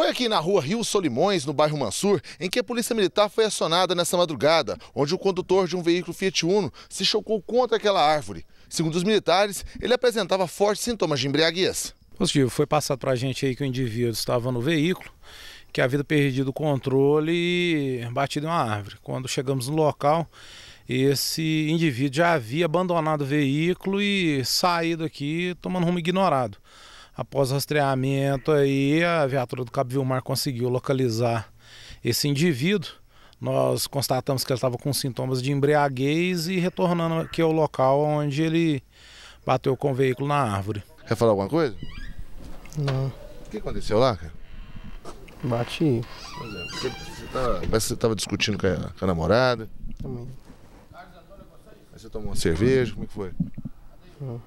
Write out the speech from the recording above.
Foi aqui na rua Rio Solimões, no bairro Mansur, em que a polícia militar foi acionada nessa madrugada, onde o condutor de um veículo Fiat Uno se chocou contra aquela árvore. Segundo os militares, ele apresentava fortes sintomas de embriaguez. Positivo, foi passado para a gente aí que o indivíduo estava no veículo, que havia perdido o controle e batido em uma árvore. Quando chegamos no local, esse indivíduo já havia abandonado o veículo e saído aqui tomando rumo ignorado. Após rastreamento aí, a viatura do Cabo Vilmar conseguiu localizar esse indivíduo. Nós constatamos que ele estava com sintomas de embriaguez e retornando aqui ao local onde ele bateu com o veículo na árvore. Quer falar alguma coisa? Não. O que aconteceu lá, cara? Bati. É, você tá, estava discutindo com a, com a namorada? Também. Aí você tomou uma cerveja, como é que foi? Uhum.